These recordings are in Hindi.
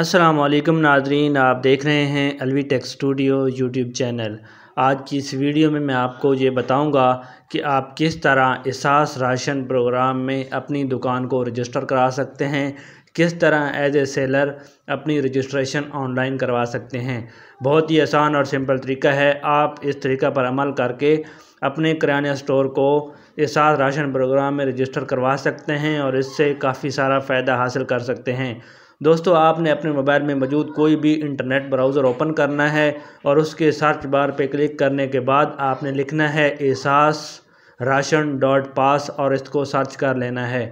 अस्सलाम वालेकुम नाजरीन आप देख रहे हैं Alvi Tech Studio YouTube channel आज की इस वीडियो में मैं आपको ये बताऊंगा कि आप किस तरह एहसास राशन प्रोग्राम में अपनी दुकान को रजिस्टर करा सकते हैं किस तरह एज ए सेलर अपनी रजिस्ट्रेशन ऑनलाइन करवा सकते हैं बहुत ही आसान और सिंपल तरीका है आप इस तरीका पर अमल करके अपने किराना स्टोर को एहसास राशन प्रोग्राम में रजिस्टर करवा सकते हैं और इससे काफ़ी सारा फ़ायदा हासिल कर सकते हैं दोस्तों आपने अपने मोबाइल में मौजूद कोई भी इंटरनेट ब्राउज़र ओपन करना है और उसके सर्च बार पे क्लिक करने के बाद आपने लिखना है एहसास राशन डॉट पास और इसको सर्च कर लेना है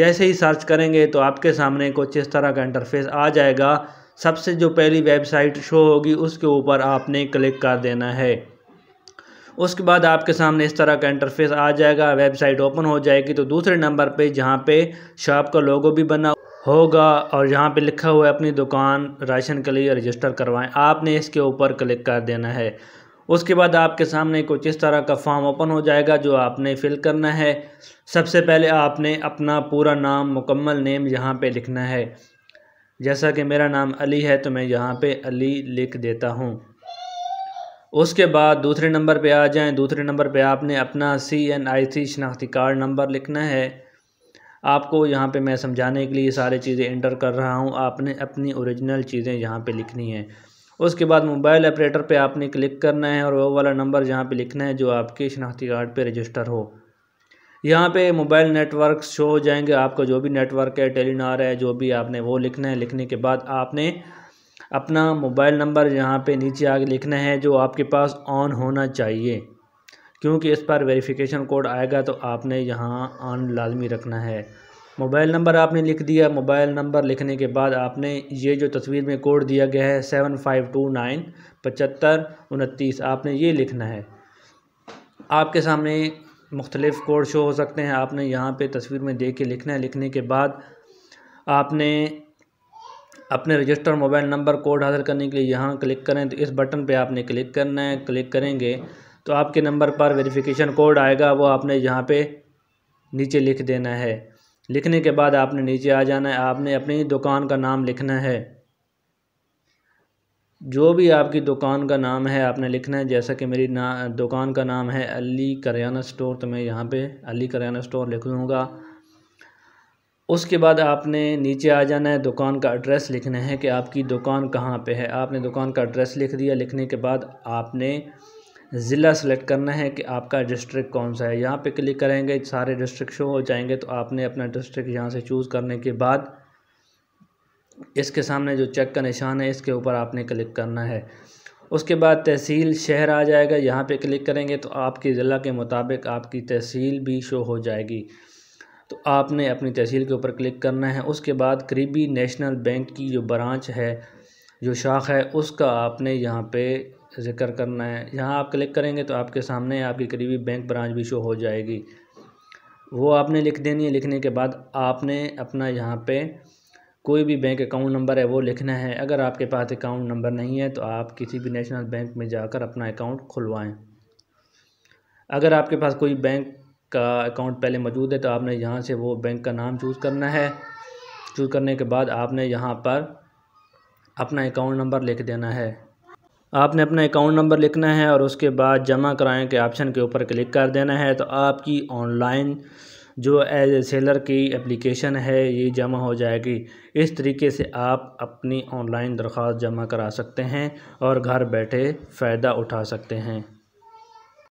जैसे ही सर्च करेंगे तो आपके सामने कुछ इस तरह का इंटरफेस आ जाएगा सबसे जो पहली वेबसाइट शो होगी उसके ऊपर आपने क्लिक कर देना है उसके बाद आपके सामने इस तरह का इंटरफेस आ जाएगा वेबसाइट ओपन हो जाएगी तो दूसरे नंबर पे जहाँ पे शॉप का लोगो भी बना होगा और यहाँ पे लिखा हुआ है अपनी दुकान राशन के लिए रजिस्टर करवाएं आपने इसके ऊपर क्लिक कर देना है उसके बाद आपके सामने कुछ इस तरह का फॉर्म ओपन हो जाएगा जो आपने फिल करना है सबसे पहले आपने अपना पूरा नाम मुकम्मल नेम यहाँ पे लिखना है जैसा कि मेरा नाम अली है तो मैं यहाँ पे अली लिख देता हूँ उसके बाद दूसरे नंबर पे आ जाएं दूसरे नंबर पे आपने अपना सी एन आई सी शनाख्ती कार्ड नंबर लिखना है आपको यहाँ पे मैं समझाने के लिए सारे चीज़ें इंटर कर रहा हूँ आपने अपनी ओरिजिनल चीज़ें यहाँ पे लिखनी है उसके बाद मोबाइल ऑपरेटर पे आपने क्लिक करना है और वो वाला नंबर यहाँ पे लिखना है जो आपके शनाख्ती कार्ड पे रजिस्टर हो यहाँ पे मोबाइल नेटवर्क शो हो जाएंगे आपका जो भी नेटवर्क है टेलीनार है जो भी आपने वो लिखना है लिखने के बाद आपने अपना मोबाइल नंबर यहाँ पे नीचे आगे लिखना है जो आपके पास ऑन होना चाहिए क्योंकि इस पर वेरिफिकेशन कोड आएगा तो आपने यहाँ ऑन लाजमी रखना है मोबाइल नंबर आपने लिख दिया मोबाइल नंबर लिखने के बाद आपने ये जो तस्वीर में कोड दिया गया है सेवन फाइव टू नाइन पचहत्तर उनतीस आपने ये लिखना है आपके सामने मुख्तलिफ़ कोड शो हो सकते हैं आपने यहाँ पे तस्वीर में देख के लिखना है लिखने के बाद आपने अपने रजिस्टर मोबाइल नंबर कोड हासिल करने के लिए यहाँ क्लिक करें तो इस बटन पे आपने क्लिक करना है क्लिक करेंगे तो आपके नंबर पर वेरिफिकेशन कोड आएगा वो आपने यहाँ पे नीचे लिख देना है लिखने के बाद आपने नीचे आ जाना है आपने अपनी दुकान का नाम लिखना है जो भी आपकी दुकान का नाम है आपने लिखना है जैसा कि मेरी ना दुकान का नाम है अली करियाना स्टोर तो मैं यहाँ पे अली करियाना स्टोर लिख दूँगा उसके बाद आपने नीचे आ जाना है दुकान का एड्रेस लिखना है कि आपकी दुकान कहाँ पे है आपने दुकान का एड्रेस लिख दिया लिखने के बाद आपने ज़िला सेलेक्ट करना है कि आपका डिस्ट्रिक्ट कौन सा है यहाँ पे क्लिक करेंगे सारे डिस्ट्रिक्ट शो हो जाएंगे तो आपने अपना डिस्ट्रिक्ट यहाँ से चूज़ करने के बाद इसके सामने जो चेक का निशान है इसके ऊपर आपने क्लिक करना है उसके बाद तहसील शहर आ जाएगा यहाँ पे क्लिक करेंगे तो आपके ज़िला के मुताबिक आपकी तहसील भी शो हो जाएगी तो आपने अपनी तहसील के ऊपर क्लिक करना है उसके बाद करीबी नेशनल बैंक की जो ब्रांच है जो शाख है उसका आपने यहाँ पे ज़िक्र करना है यहाँ आप क्लिक करेंगे तो आपके सामने आपकी करीबी बैंक ब्रांच भी शो हो जाएगी वो आपने लिख देनी है लिखने के बाद आपने अपना यहाँ पे कोई भी बैंक अकाउंट नंबर है वो लिखना है अगर आपके पास अकाउंट नंबर नहीं है तो आप किसी भी नेशनल बैंक में जाकर अपना अकाउंट खुलवाएं अगर आपके पास कोई बैंक का अकाउंट पहले मौजूद है तो आपने यहाँ से वो बैंक का नाम चूज़ करना है चूज़ करने के बाद आपने यहाँ पर अपना अकाउंट नंबर लिख देना है आपने अपना अकाउंट नंबर लिखना है और उसके बाद जमा कराएं के ऑप्शन के ऊपर क्लिक कर देना है तो आपकी ऑनलाइन जो एज ए सेलर की एप्लीकेशन है ये जमा हो जाएगी इस तरीके से आप अपनी ऑनलाइन दरख्वास्त जमा करा सकते हैं और घर बैठे फ़ायदा उठा सकते हैं